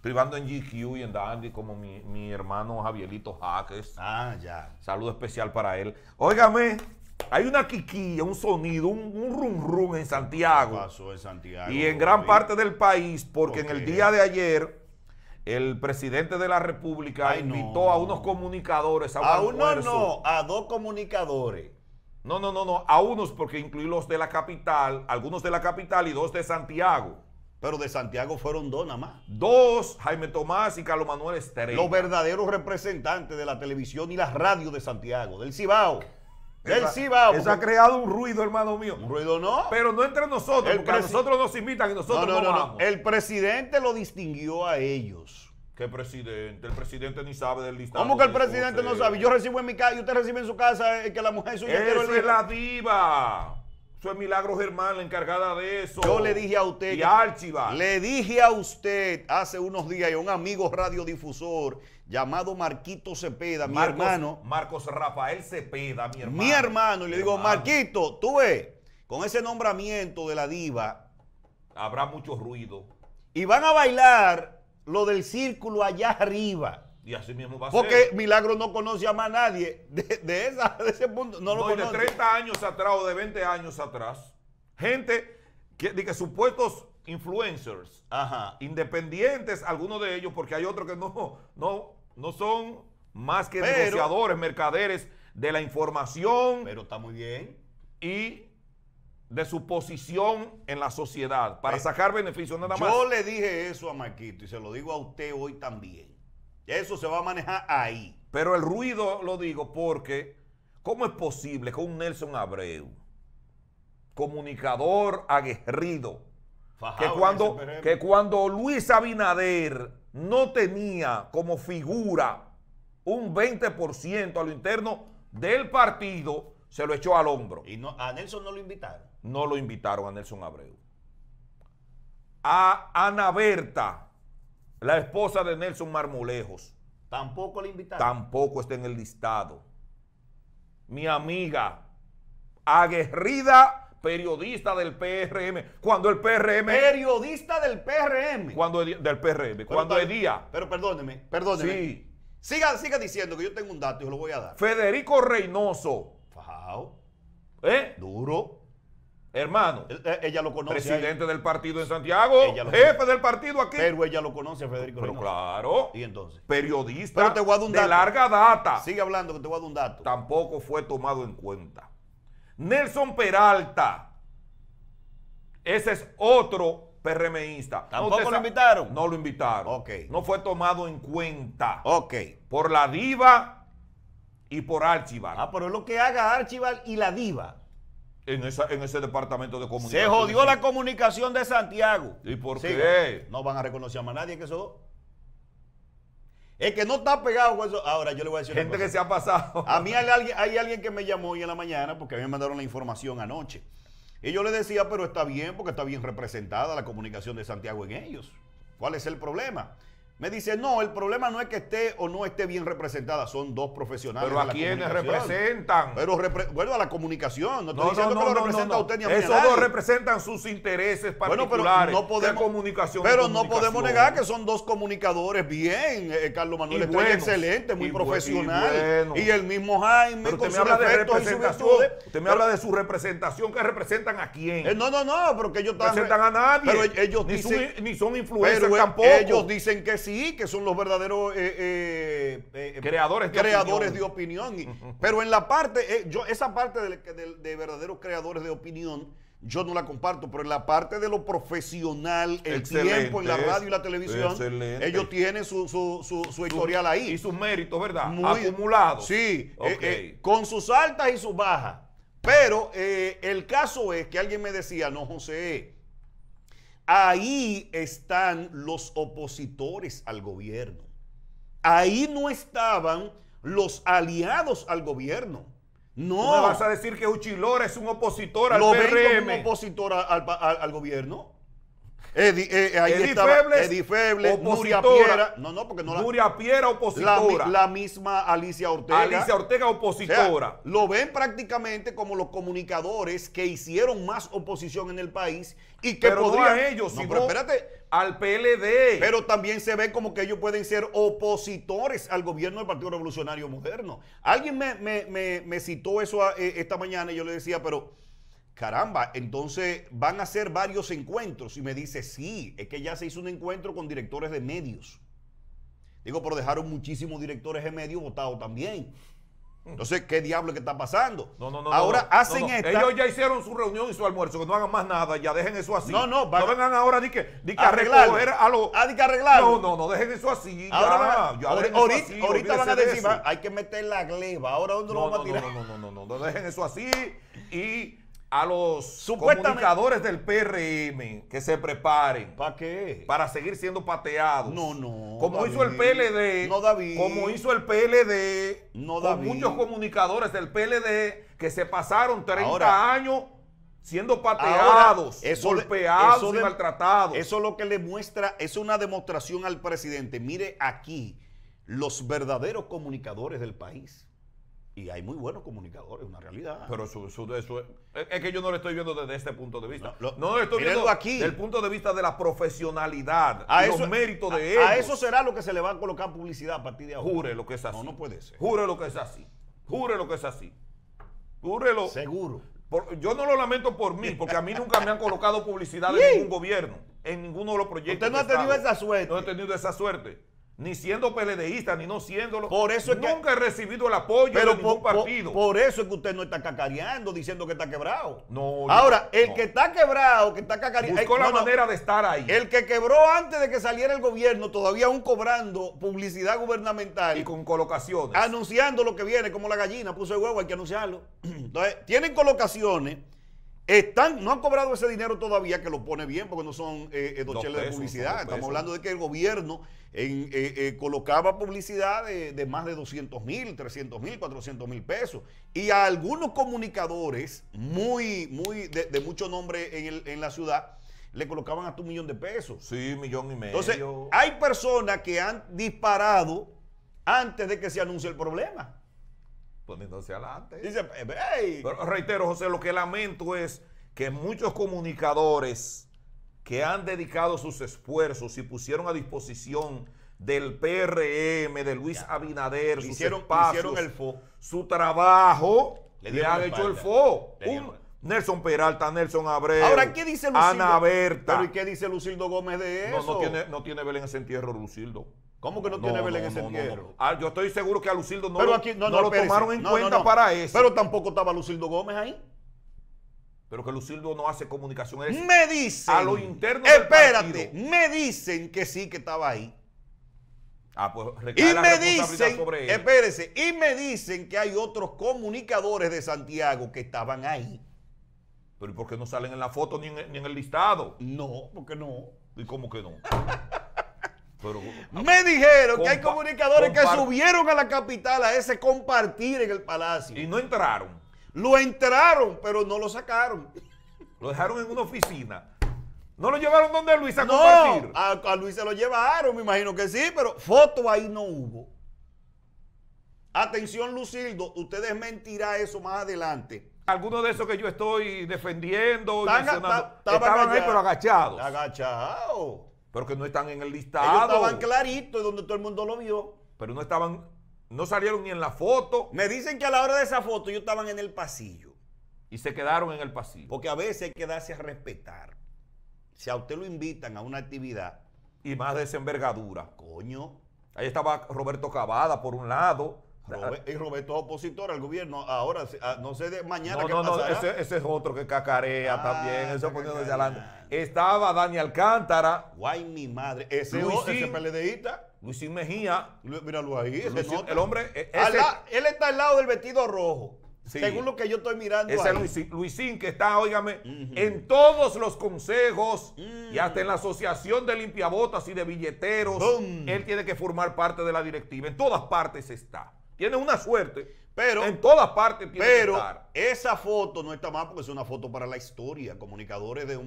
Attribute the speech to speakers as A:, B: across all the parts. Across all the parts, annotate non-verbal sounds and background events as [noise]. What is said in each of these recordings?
A: privando en GQ y en Dandy, como mi, hermano Javierito Jaques. Ah, ya. Saludo especial para él. Óigame, hay una quiquilla, un sonido, un, un rum rum en Santiago. Pasó en Santiago. Y en gran parte del país, porque en el día de ayer el presidente de la República invitó a unos comunicadores a, a uno no, a dos comunicadores. No, no, no, no, a unos porque incluí los de la capital, algunos de la capital y dos de Santiago. Pero de Santiago fueron dos nada más. Dos, Jaime Tomás y Carlos Manuel Estrella. Los verdaderos representantes de la televisión y la radio de Santiago, del Cibao. Del Cibao. se ha creado un ruido, hermano mío. Un ruido no. Pero no entre nosotros, porque a nosotros nos imitan y nosotros no, no, no, no El presidente lo distinguió a ellos. ¿Qué presidente? El presidente ni sabe del listado. ¿Cómo que el presidente no sabe? Yo recibo en mi casa y usted recibe en su casa eh, que la mujer suya... ¡Esa es la diva! Eso es Milagro Germán, la encargada de eso. Yo le dije a usted. Y Archiva. Le dije a usted hace unos días y a un amigo radiodifusor llamado Marquito Cepeda, mi hermano. Marcos Rafael Cepeda, mi hermano. Mi hermano. Y le digo, Marquito, tú ves, con ese nombramiento de la diva. Habrá mucho ruido. Y van a bailar lo del círculo allá arriba. Y así mismo va a Porque Milagro no conoce a más nadie de, ese punto. No, lo conoce. de 30 años atrás o de 20 años atrás, gente que, de supuestos influencers, Ajá. independientes, algunos de ellos, porque hay otros que no, no, no son más que negociadores, mercaderes de la información. Pero está muy bien. Y de su posición en la sociedad para eh, sacar beneficios nada más. Yo le dije eso a Marquito y se lo digo a usted hoy también. Eso se va a manejar ahí. Pero el ruido lo digo porque, ¿cómo es posible que un Nelson Abreu, comunicador aguerrido, que, cuando, que cuando Luis Abinader no tenía como figura un 20% a lo interno del partido, se lo echó al hombro. ¿Y no, a Nelson no lo invitaron? No lo invitaron a Nelson Abreu. A Ana Berta la esposa de Nelson Marmolejos. Tampoco la invitaron. Tampoco está en el listado. Mi amiga, aguerrida periodista del PRM. Cuando el PRM. Periodista del PRM. Cuando del PRM. cuando es día. Pero perdóneme, perdóneme. Sí. Siga, siga diciendo que yo tengo un dato y lo voy a dar. Federico Reynoso. Fajao. ¿Eh? Duro. Hermano, eh, ella lo conoce. Presidente del partido en Santiago, jefe del partido aquí. Pero ella lo conoce, Federico. Pero claro. ¿Y entonces? Periodista de larga data. Sigue hablando que te voy a dar un dato. Tampoco fue tomado en cuenta. Nelson Peralta. Ese es otro PRMista. ¿Tampoco lo invitaron? No lo invitaron. No fue tomado en cuenta. Ok. Por la diva y por Archibald Ah, pero es lo que haga Archibald y la diva en, ese departamento de comunicación. Se jodió la comunicación de Santiago. ¿Y por qué? No van a reconocer a nadie que eso. Es que no está pegado con eso. Ahora yo le voy a decir. Gente que se ha pasado. A mí hay alguien, hay alguien que me llamó hoy en la mañana porque a mí me mandaron la información anoche. Y yo le decía, pero está bien porque está bien representada la comunicación de Santiago en ellos. ¿Cuál es el problema? Me dice, no, el problema no es que esté o no esté bien representada, son dos profesionales. Pero a quienes representan. Pero a la comunicación. No, estoy diciendo que lo representa usted ni a Esos dos representan sus intereses particulares. Bueno, pero no podemos, comunicación. Pero no podemos negar que son dos comunicadores bien. Eh, eh, Carlos Manuel es excelente, muy profesional. Y, el mismo Jaime, con sus habla de usted me habla de su representación, que representan a quién. Eh, no, no, no, porque ellos están. Representan a nadie. Pero ellos ni son, ni son influencers e, tampoco. Ellos dicen que sí que son los verdaderos eh, eh, eh, creadores, de creadores opinión. de opinión. Pero en la parte, yo, esa parte de, verdaderos creadores de opinión, yo no la comparto, pero en la parte de lo profesional, el tiempo en la radio y la televisión, ellos tienen su, su, ahí. Y sus méritos, ¿verdad? Muy, Acumulados. Sí, con sus altas y sus bajas. Pero el caso es que alguien me decía, no, José, Ahí están los opositores al gobierno. Ahí no estaban los aliados al gobierno. No. vas a decir que Uchilora es un opositor al ¿Lo un opositor al gobierno? Edi, eh, eh Piera. No, no, porque la. Nuria Piera, opositora. La, misma Alicia Ortega. Alicia Ortega, opositora. lo ven prácticamente como los comunicadores que hicieron más oposición en el país y que podrían. ellos, no, pero Al PLD. Pero también se ve como que ellos pueden ser opositores al gobierno del Partido Revolucionario Moderno. Alguien me, citó eso eh, esta mañana y yo le decía, pero caramba, entonces van a hacer varios encuentros. Y me dice, sí, es que ya se hizo un encuentro con directores de medios. Digo, pero dejaron muchísimos directores de medios votados también. Entonces, ¿qué diablo es que está pasando? No, no, no. Ahora hacen esto. Ellos ya hicieron su reunión y su almuerzo, que no hagan más nada, ya dejen eso así. No, no, no. No vengan ahora ni que, ni que a los. Ah, que arreglarlo. No, no, no, dejen eso así. Ahora, ya, ahora, ahorita, van a decir, hay que meter la gleba. Ahora, ¿dónde lo vamos a tirar? no, no, no, no, no, no, dejen eso así y a los comunicadores del PRM que se preparen. ¿Para qué? Para seguir siendo pateados. No, no. Como hizo el PLD. No, David. Como hizo el PLD. No, David. muchos comunicadores del PLD que se pasaron 30 años siendo pateados, golpeados y maltratados. Eso lo que le muestra es una demostración al presidente. Mire aquí los verdaderos comunicadores del país y hay muy buenos comunicadores, una realidad. Pero eso es que yo no lo estoy viendo desde este punto de vista. No, lo, estoy viendo aquí. desde el punto de vista de la profesionalidad, a los eso, méritos de él A eso será lo que se le va a colocar publicidad a partir de ahora. Jure lo que es así. No, no puede ser. Jure lo que es así. Jure lo que es así. Júrelo. Seguro. yo no lo lamento por mí, porque a mí nunca me han colocado publicidad en [laughs] ningún gobierno, en ninguno de los proyectos. Usted no ha tenido esa suerte. No he tenido esa suerte ni siendo PLDista, ni no siéndolo. Por eso es nunca he recibido el apoyo de ningún partido. Por, eso es que usted no está cacareando diciendo que está quebrado. No. Ahora, el que está quebrado, que está cacareando. Es con la manera de estar ahí. El que quebró antes de que saliera el gobierno, todavía aún cobrando publicidad gubernamental. Y con colocaciones. Anunciando lo que viene, como la gallina puso el huevo, hay que anunciarlo. [clears throat] Entonces, tienen colocaciones están, no han cobrado ese dinero todavía, que lo pone bien, porque no son eh, eh, dos, de publicidad. Estamos hablando de que el gobierno eh, colocaba publicidad de, más de 200 mil, 300 mil, 400 mil pesos. Y a algunos comunicadores muy, muy de, mucho nombre en, la ciudad le colocaban hasta un millón de pesos. Sí, millón y medio. Entonces, hay personas que han disparado antes de que se anuncie el problema poniéndose adelante. reitero, José, lo que lamento es que muchos comunicadores que han dedicado sus esfuerzos y pusieron a disposición del PRM, de Luis Abinader, hicieron, el su trabajo, le, le han hecho el fo. Nelson Peralta, Nelson Abreu. Ahora, ¿qué dice Ana Berta. ¿Pero y qué dice Lucildo Gómez de eso? No, tiene, no en ese entierro, Lucildo. ¿Cómo que no, tiene en ese entierro? Ah, yo estoy seguro que a Lucildo no, lo, tomaron en cuenta para eso. Pero tampoco estaba Lucildo Gómez ahí. Pero que Lucildo no hace comunicación. me dicen. A lo interno. Espérate, me dicen que sí que estaba ahí. Ah, pues y me dicen, sobre espérese, y me dicen que hay otros comunicadores de Santiago que estaban ahí. Pero ¿y por qué no salen en la foto ni en, el listado? No, porque no. ¿Y cómo que no? [laughs] me dijeron que hay comunicadores que subieron a la capital a ese compartir en el palacio. Y no entraron. Lo entraron, pero no lo sacaron. Lo dejaron en una oficina. ¿No lo llevaron donde Luis a compartir? A, Luis se lo llevaron, me imagino que sí, pero foto ahí no hubo. Atención, Lucildo, ustedes desmentirá eso más adelante. Algunos de esos que yo estoy defendiendo, estaban ahí, pero agachados. Agachados pero que no están en el listado. Ellos estaban claritos donde todo el mundo lo vio. Pero no estaban, no salieron ni en la foto. Me dicen que a la hora de esa foto ellos estaban en el pasillo. Y se quedaron en el pasillo. Porque a veces hay que darse a respetar. Si a usted lo invitan a una actividad. Y más desenvergadura. Coño. Ahí estaba Roberto Cavada por un lado. Ah, ah. y Roberto opositor al gobierno. Ahora, ah, no sé de mañana. no, ese, es otro que cacarea también. Estaba Daniel Cántara Guay, mi madre. Ese, es ese PLDista. Luisín Mejía. míralo ahí. el hombre. E, él está al lado del vestido rojo. Según lo que yo estoy mirando. Ese ahí. Luisín, que está, óigame, en todos los consejos y mm. hasta en la asociación de limpiabotas y de billeteros. Él tiene que formar parte de la directiva. En todas partes está. Tiene una suerte. Pero, en todas partes tiene pero esa foto no está mal porque es una foto para la historia. Comunicadores de,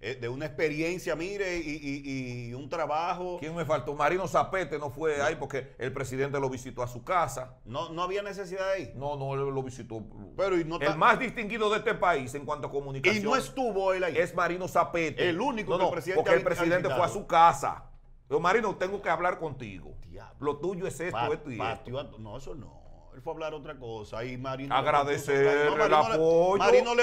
A: eh, de una experiencia, mire, y, un trabajo. ¿Quién me faltó? Marino Zapete no fue ahí porque el presidente lo visitó a su casa. No, no había necesidad de ahí. No, no, lo visitó. Pero el más distinguido de este país en cuanto a comunicación. Y no estuvo él ahí. Es Marino Zapete. El único que el presidente Porque el presidente fue a su casa. Marino, tengo que hablar contigo. Lo tuyo es esto, esto y esto. no, eso no. Él fue a hablar otra cosa y Marino... Agradecerle el apoyo.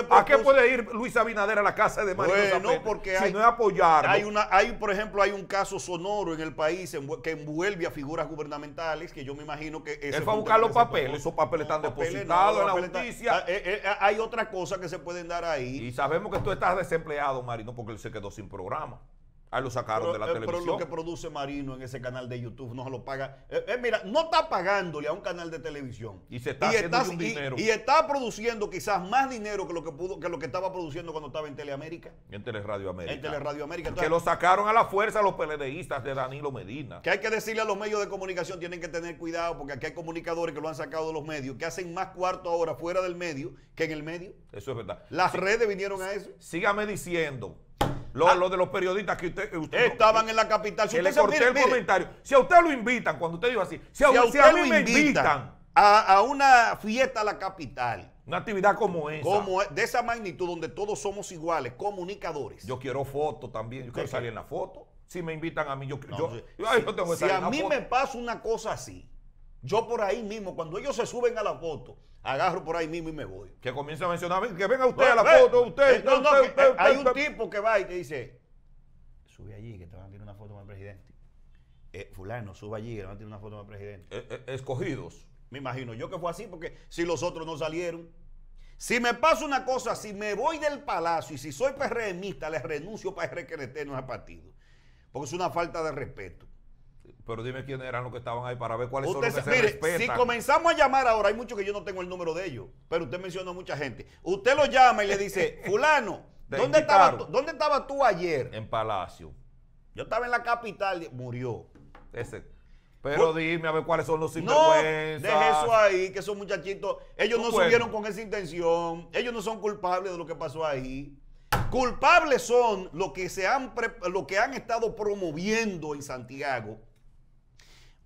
A: ¿A qué puede ir Luis Abinader a la casa de Marino bueno, porque si no es apoyar. Hay una, hay, por ejemplo, hay un caso sonoro en el país que envuelve a figuras gubernamentales que yo me imagino que... Él fue a buscar los papeles, esos papeles están depositados en la justicia. Ah, eh, eh, hay otras cosas que se pueden dar ahí. Y sabemos que tú estás desempleado, Marino, porque él se quedó sin programa. Ahí lo sacaron de la televisión. Eh, pero lo que produce Marino en ese canal de YouTube no se lo paga. Eh, eh, mira, no está pagándole a un canal de televisión. Y se está y dinero. Y está produciendo quizás más dinero que lo que pudo, que lo que estaba produciendo cuando estaba en Teleamérica. En Teleradio América. En Teleradio América. que lo sacaron a la fuerza los peledeístas de Danilo Medina. Que hay que decirle a los medios de comunicación, tienen que tener cuidado, porque aquí hay comunicadores que lo han sacado de los medios, que hacen más cuarto ahora fuera del medio que en el medio. Eso es verdad. Las redes vinieron a eso. Sígame diciendo Ah. lo de los periodistas que usted, eh, estaban en la capital. Si usted le corté el comentario. Si a usted lo invitan, cuando usted dijo así, si a, usted lo me invitan a, a, una fiesta a la capital. Una actividad como esa. Como de esa magnitud donde todos somos iguales, comunicadores. Yo quiero foto también. Yo quiero salir en la foto. Si me invitan a mí, yo, si, a mí me pasa una cosa así, yo por ahí mismo, cuando ellos se suben a la foto, agarro por ahí mismo y me voy. Que comienza a mencionar, que venga usted a la foto, eh, eh, usted. hay un tipo que va y te dice, sube allí que te van a tirar una foto con el presidente. Eh, fulano, sube allí que te van a tirar una foto con el presidente. escogidos. Me imagino yo que fue así, porque si los otros no salieron. Si me pasa una cosa, si me voy del palacio y si soy PRMista, les renuncio para el en partido. Porque es una falta de respeto. Pero dime quiénes eran los que estaban ahí para ver cuáles son los que mire, Si comenzamos a llamar ahora, hay muchos que yo no tengo el número de ellos, pero usted mencionó a mucha gente. Usted los llama y le dice, [laughs] fulano, ¿dónde estabas, tú, ¿dónde tú ayer? En Palacio. Yo estaba en la capital, murió. Ese. Pero pues, dime a ver cuáles son los sinvergüenzas. No, deje eso ahí, que esos muchachitos, ellos no subieron con esa intención, ellos no son culpables de lo que pasó ahí. Culpables son los que, se han, los que han estado promoviendo en Santiago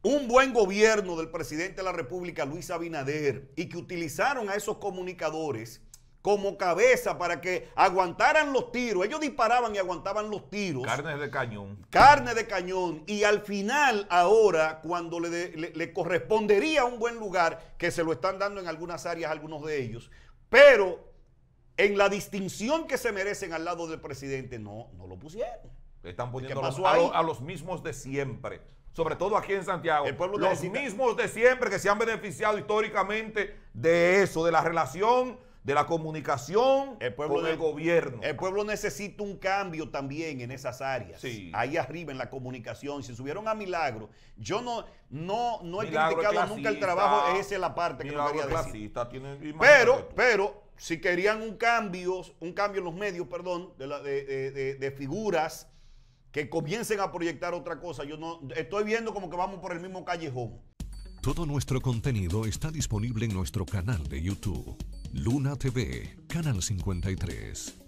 A: un buen gobierno del presidente de la República, Luis Abinader, y que utilizaron a esos comunicadores como cabeza para que aguantaran los tiros. Ellos disparaban y aguantaban los tiros. Carne de cañón. Carne de cañón. Y al final, ahora, cuando le, correspondería a un buen lugar, que se lo están dando en algunas áreas algunos de ellos, pero en la distinción que se merecen al lado del presidente, no, no lo pusieron. Están poniendo a los mismos de siempre sobre todo aquí en Santiago, el pueblo los mismos de siempre que se han beneficiado históricamente de eso, de la relación, de la comunicación el pueblo con el gobierno. El pueblo necesita un cambio también en esas áreas. Ahí arriba en la comunicación, si subieron a Milagro, yo no, no, no he criticado nunca el trabajo, esa es la parte que no quería decir. Pero, pero si querían un cambio, un cambio en los medios, perdón, de, de figuras que comiencen a proyectar otra cosa. Yo no estoy viendo como que vamos por el mismo callejón. Todo nuestro contenido está disponible en nuestro canal de YouTube, Luna TV, Canal 53.